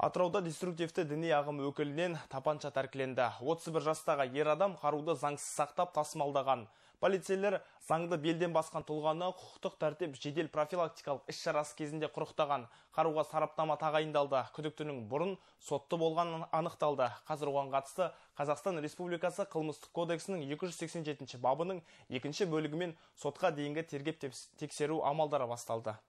Атырауда деструктивті діни ағым өкілінен тапанша тәркіленді. 31 жастағы ер адам қаруды заңсыз сақтап тасымалдаған. Полицейлер заңды белден басқан тұлғаны құқықтық тәртіп жедел профилактикалық іс-шарасы кезінде құрықтаған. Қаруға сараптама тағайындалды. Күдіктінің бұрын сотты болғанын анықталды. Қазір оған қатысты Қазақстан Республикасы қылмыстық кодексінің 287 бабының екінші бөлігімен сотқа дейінгі тергеп тексеру амалдары басталды.